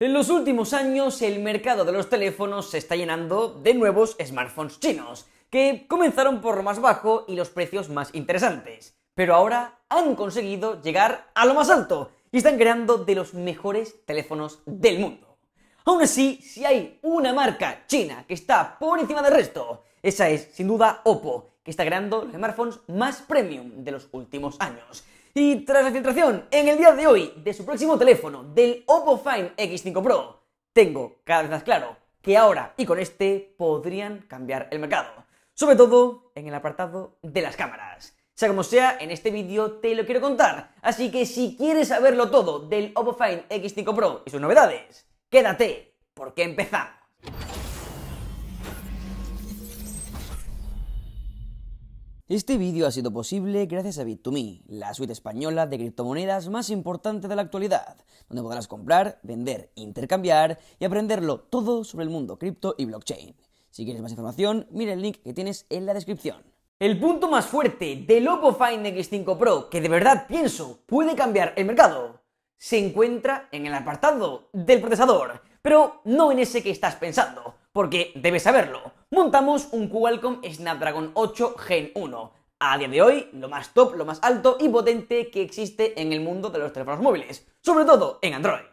En los últimos años el mercado de los teléfonos se está llenando de nuevos smartphones chinos, que comenzaron por lo más bajo y los precios más interesantes, pero ahora han conseguido llegar a lo más alto y están creando de los mejores teléfonos del mundo. Aún así, si hay una marca china que está por encima del resto, esa es sin duda Oppo, que está creando los smartphones más premium de los últimos años. Y tras la filtración en el día de hoy de su próximo teléfono, del Oppo Find X5 Pro, tengo cada vez más claro que ahora y con este podrían cambiar el mercado. Sobre todo en el apartado de las cámaras. Sea como sea, en este vídeo te lo quiero contar. Así que si quieres saberlo todo del Oppo Find X5 Pro y sus novedades, quédate, porque empezamos. Este vídeo ha sido posible gracias a Bit2Me, la suite española de criptomonedas más importante de la actualidad, donde podrás comprar, vender, intercambiar y aprenderlo todo sobre el mundo cripto y blockchain. Si quieres más información, mira el link que tienes en la descripción. El punto más fuerte de Oppo X5 Pro, que de verdad pienso puede cambiar el mercado, se encuentra en el apartado del procesador, pero no en ese que estás pensando porque debes saberlo. Montamos un Qualcomm Snapdragon 8 Gen 1. A día de hoy, lo más top, lo más alto y potente que existe en el mundo de los teléfonos móviles, sobre todo en Android.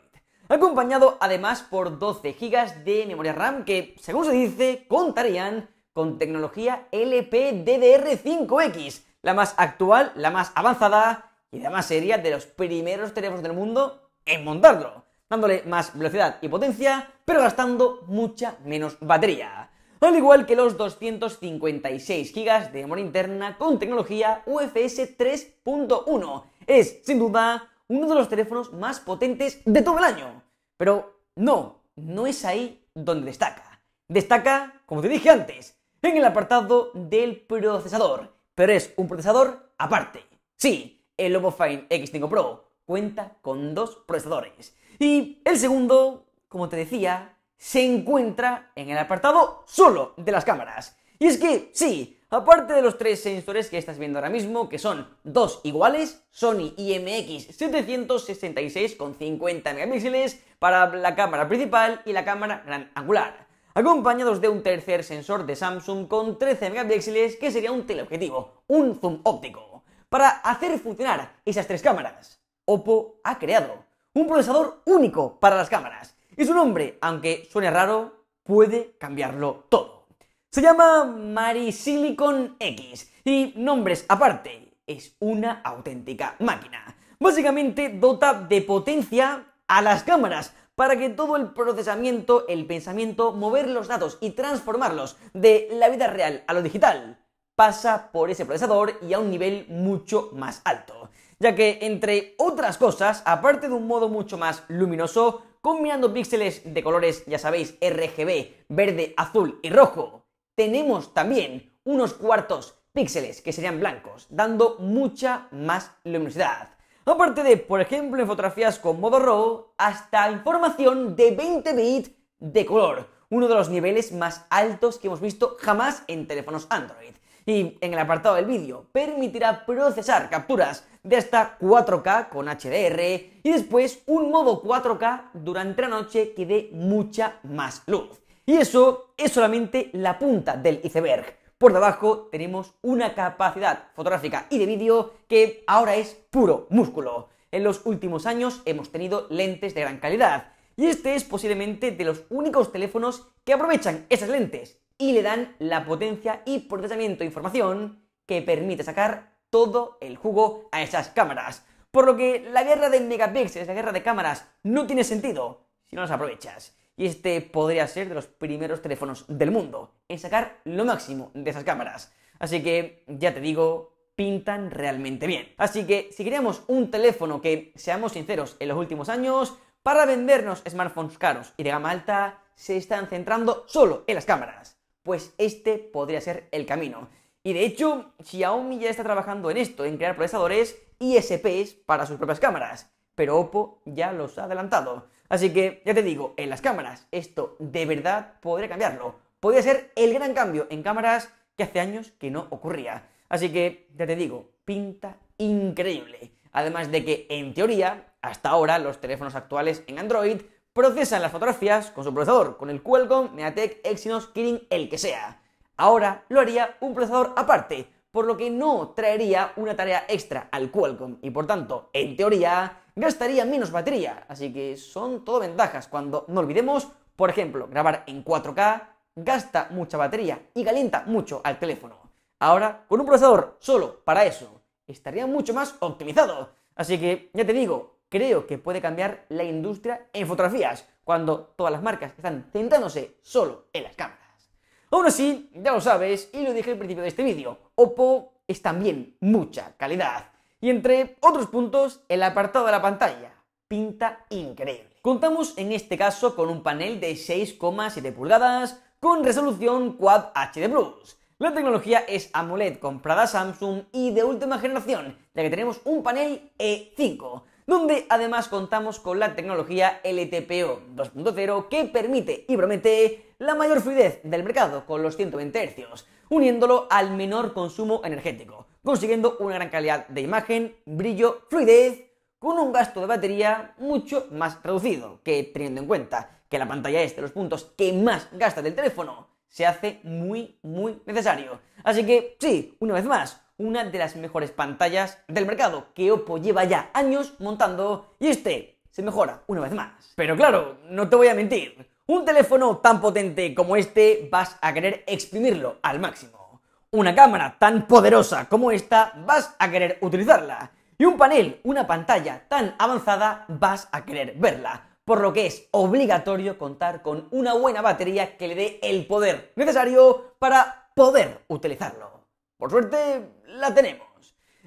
Acompañado además por 12 GB de memoria RAM que, según se dice, contarían con tecnología LPDDR5X, la más actual, la más avanzada y además sería de los primeros teléfonos del mundo en montarlo dándole más velocidad y potencia, pero gastando mucha menos batería. Al igual que los 256 GB de memoria interna con tecnología UFS 3.1. Es, sin duda, uno de los teléfonos más potentes de todo el año. Pero no, no es ahí donde destaca. Destaca, como te dije antes, en el apartado del procesador. Pero es un procesador aparte. Sí, el Lobo Find X5 Pro cuenta con dos procesadores. Y el segundo, como te decía, se encuentra en el apartado solo de las cámaras. Y es que, sí, aparte de los tres sensores que estás viendo ahora mismo, que son dos iguales, Sony IMX 766 con 50 megapíxeles para la cámara principal y la cámara gran angular, acompañados de un tercer sensor de Samsung con 13 megapíxeles que sería un teleobjetivo, un zoom óptico. Para hacer funcionar esas tres cámaras, Oppo ha creado un procesador único para las cámaras. Y su nombre, aunque suene raro, puede cambiarlo todo. Se llama Marisilicon X y nombres aparte, es una auténtica máquina. Básicamente dota de potencia a las cámaras para que todo el procesamiento, el pensamiento, mover los datos y transformarlos de la vida real a lo digital pasa por ese procesador y a un nivel mucho más alto ya que entre otras cosas, aparte de un modo mucho más luminoso, combinando píxeles de colores, ya sabéis, RGB, verde, azul y rojo, tenemos también unos cuartos píxeles que serían blancos, dando mucha más luminosidad. Aparte de, por ejemplo, en fotografías con modo RAW, hasta información de 20 bits de color, uno de los niveles más altos que hemos visto jamás en teléfonos Android y en el apartado del vídeo permitirá procesar capturas de hasta 4K con HDR y después un modo 4K durante la noche que dé mucha más luz. Y eso es solamente la punta del iceberg. Por debajo tenemos una capacidad fotográfica y de vídeo que ahora es puro músculo. En los últimos años hemos tenido lentes de gran calidad y este es posiblemente de los únicos teléfonos que aprovechan esas lentes y le dan la potencia y procesamiento de información que permite sacar todo el jugo a esas cámaras. Por lo que la guerra de megapíxeles, la guerra de cámaras, no tiene sentido si no las aprovechas. Y este podría ser de los primeros teléfonos del mundo en sacar lo máximo de esas cámaras. Así que, ya te digo, pintan realmente bien. Así que, si queremos un teléfono que, seamos sinceros, en los últimos años, para vendernos smartphones caros y de gama alta, se están centrando solo en las cámaras pues este podría ser el camino. Y de hecho, Xiaomi ya está trabajando en esto, en crear procesadores ISPs para sus propias cámaras, pero Oppo ya los ha adelantado. Así que, ya te digo, en las cámaras, esto de verdad podría cambiarlo. Podría ser el gran cambio en cámaras que hace años que no ocurría. Así que, ya te digo, pinta increíble. Además de que, en teoría, hasta ahora los teléfonos actuales en Android procesan las fotografías con su procesador, con el Qualcomm, MediaTek, Exynos, Kirin, el que sea. Ahora lo haría un procesador aparte, por lo que no traería una tarea extra al Qualcomm y por tanto, en teoría, gastaría menos batería. Así que son todo ventajas cuando no olvidemos, por ejemplo, grabar en 4K gasta mucha batería y calienta mucho al teléfono. Ahora, con un procesador solo para eso, estaría mucho más optimizado. Así que, ya te digo, creo que puede cambiar la industria en fotografías, cuando todas las marcas están centrándose solo en las cámaras. Aún así, ya lo sabes, y lo dije al principio de este vídeo, Oppo es también mucha calidad. Y entre otros puntos, el apartado de la pantalla pinta increíble. Contamos en este caso con un panel de 6,7 pulgadas con resolución Quad HD Plus. La tecnología es AMOLED comprada Samsung y de última generación, ya que tenemos un panel E5, donde además contamos con la tecnología LTPO 2.0 que permite y promete la mayor fluidez del mercado con los 120 Hz, uniéndolo al menor consumo energético, consiguiendo una gran calidad de imagen, brillo, fluidez, con un gasto de batería mucho más reducido, que teniendo en cuenta que la pantalla es de los puntos que más gasta del teléfono, se hace muy, muy necesario. Así que, sí, una vez más, una de las mejores pantallas del mercado que Oppo lleva ya años montando y este se mejora una vez más. Pero claro, no te voy a mentir, un teléfono tan potente como este vas a querer exprimirlo al máximo. Una cámara tan poderosa como esta vas a querer utilizarla. Y un panel, una pantalla tan avanzada vas a querer verla por lo que es obligatorio contar con una buena batería que le dé el poder necesario para poder utilizarlo. Por suerte, la tenemos.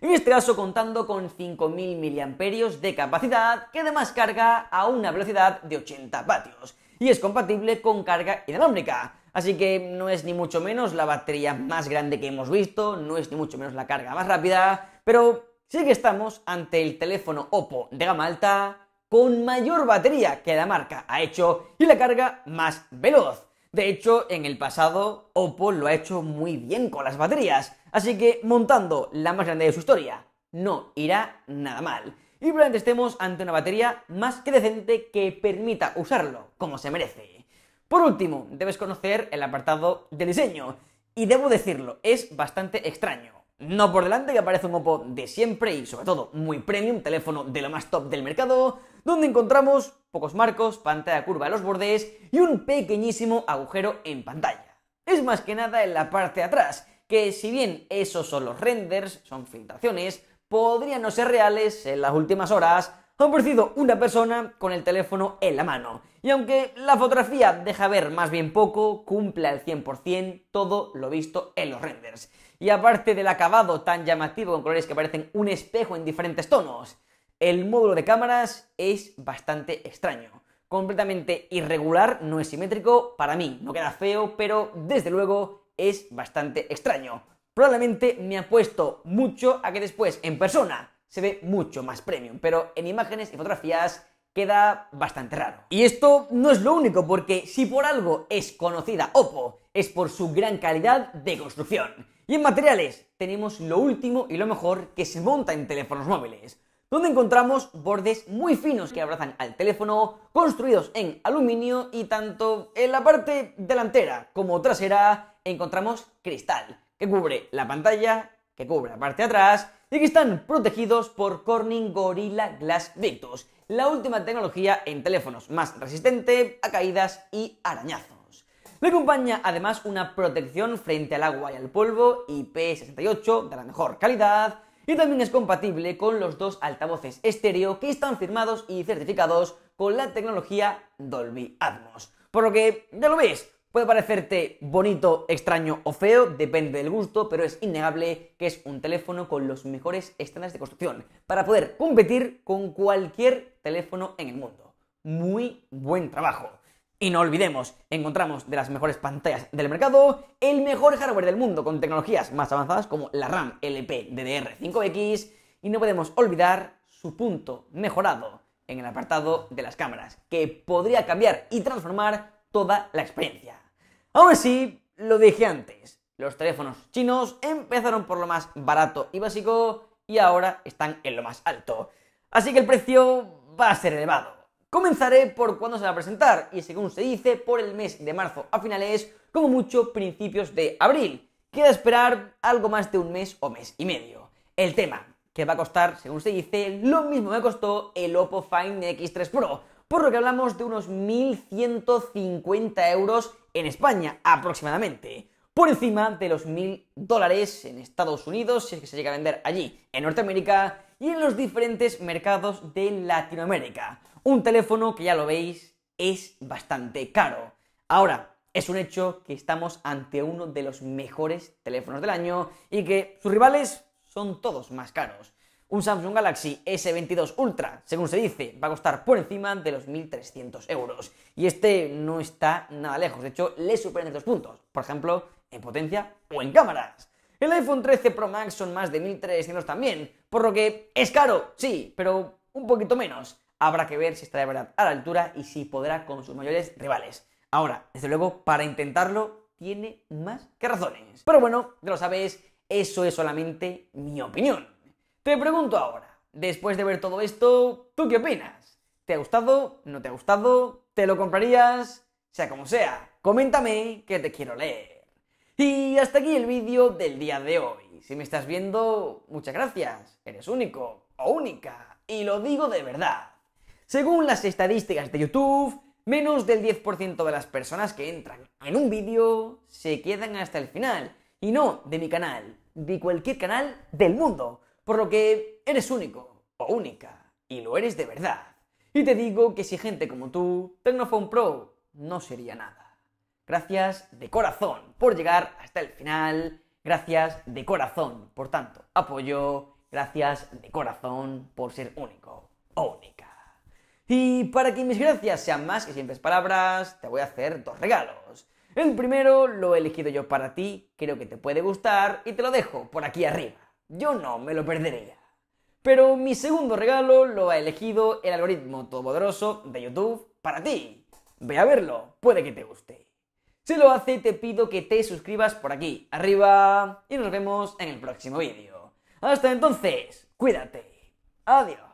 En este caso contando con 5.000 mAh de capacidad que además carga a una velocidad de 80 vatios y es compatible con carga hidráulica, Así que no es ni mucho menos la batería más grande que hemos visto, no es ni mucho menos la carga más rápida, pero sí que estamos ante el teléfono Oppo de gama alta con mayor batería que la marca ha hecho y la carga más veloz. De hecho, en el pasado Oppo lo ha hecho muy bien con las baterías. Así que montando la más grande de su historia, no irá nada mal. Y probablemente estemos ante una batería más que decente que permita usarlo como se merece. Por último, debes conocer el apartado de diseño. Y debo decirlo, es bastante extraño. No por delante que aparece un Oppo de siempre y sobre todo muy premium, teléfono de lo más top del mercado, donde encontramos pocos marcos, pantalla curva a los bordes y un pequeñísimo agujero en pantalla. Es más que nada en la parte de atrás, que si bien esos son los renders, son filtraciones, podrían no ser reales en las últimas horas, ha aparecido una persona con el teléfono en la mano. Y aunque la fotografía deja ver más bien poco, cumple al 100% todo lo visto en los renders. Y aparte del acabado tan llamativo con colores que parecen un espejo en diferentes tonos, el módulo de cámaras es bastante extraño. Completamente irregular, no es simétrico, para mí no queda feo, pero desde luego es bastante extraño. Probablemente me apuesto mucho a que después en persona se ve mucho más premium, pero en imágenes y fotografías queda bastante raro. Y esto no es lo único, porque si por algo es conocida Oppo, es por su gran calidad de construcción. Y en materiales tenemos lo último y lo mejor que se monta en teléfonos móviles, donde encontramos bordes muy finos que abrazan al teléfono, construidos en aluminio y tanto en la parte delantera como trasera encontramos cristal, que cubre la pantalla, que cubre la parte de atrás y que están protegidos por Corning Gorilla Glass Victus, la última tecnología en teléfonos más resistente a caídas y arañazos. Le acompaña además una protección frente al agua y al polvo IP68 de la mejor calidad y también es compatible con los dos altavoces estéreo que están firmados y certificados con la tecnología Dolby Atmos. Por lo que, ya lo ves, Puede parecerte bonito, extraño o feo, depende del gusto, pero es innegable que es un teléfono con los mejores estándares de construcción para poder competir con cualquier teléfono en el mundo. Muy buen trabajo. Y no olvidemos, encontramos de las mejores pantallas del mercado el mejor hardware del mundo con tecnologías más avanzadas como la RAM LP DDR5X y no podemos olvidar su punto mejorado en el apartado de las cámaras, que podría cambiar y transformar toda la experiencia. Aún así, lo dije antes, los teléfonos chinos empezaron por lo más barato y básico y ahora están en lo más alto. Así que el precio va a ser elevado. Comenzaré por cuándo se va a presentar y según se dice, por el mes de marzo a finales, como mucho principios de abril. Queda esperar algo más de un mes o mes y medio. El tema, que va a costar, según se dice, lo mismo me costó el Oppo Find X3 Pro, por lo que hablamos de unos 1.150 euros en España aproximadamente, por encima de los 1.000 dólares en Estados Unidos, si es que se llega a vender allí, en Norteamérica y en los diferentes mercados de Latinoamérica. Un teléfono que ya lo veis es bastante caro. Ahora, es un hecho que estamos ante uno de los mejores teléfonos del año y que sus rivales son todos más caros. Un Samsung Galaxy S22 Ultra, según se dice, va a costar por encima de los 1.300 euros. Y este no está nada lejos, de hecho, le superan estos puntos, por ejemplo, en potencia o en cámaras. El iPhone 13 Pro Max son más de 1.300 también, por lo que es caro, sí, pero un poquito menos. Habrá que ver si está de verdad a la altura y si podrá con sus mayores rivales. Ahora, desde luego, para intentarlo, tiene más que razones. Pero bueno, ya lo sabes, eso es solamente mi opinión. Te pregunto ahora, después de ver todo esto, ¿tú qué opinas? ¿Te ha gustado? ¿No te ha gustado? ¿Te lo comprarías? Sea como sea, coméntame que te quiero leer. Y hasta aquí el vídeo del día de hoy. Si me estás viendo, muchas gracias. Eres único o única. Y lo digo de verdad. Según las estadísticas de YouTube, menos del 10% de las personas que entran en un vídeo se quedan hasta el final. Y no de mi canal, de cualquier canal del mundo por lo que eres único o única, y lo eres de verdad. Y te digo que si gente como tú, Tecnophone Pro no sería nada. Gracias de corazón por llegar hasta el final. Gracias de corazón por tanto apoyo. Gracias de corazón por ser único o única. Y para que mis gracias sean más que simples palabras, te voy a hacer dos regalos. El primero lo he elegido yo para ti, creo que te puede gustar y te lo dejo por aquí arriba. Yo no me lo perdería. Pero mi segundo regalo lo ha elegido el algoritmo todopoderoso de YouTube para ti. Ve a verlo, puede que te guste. Si lo hace, te pido que te suscribas por aquí, arriba, y nos vemos en el próximo vídeo. Hasta entonces, cuídate. Adiós.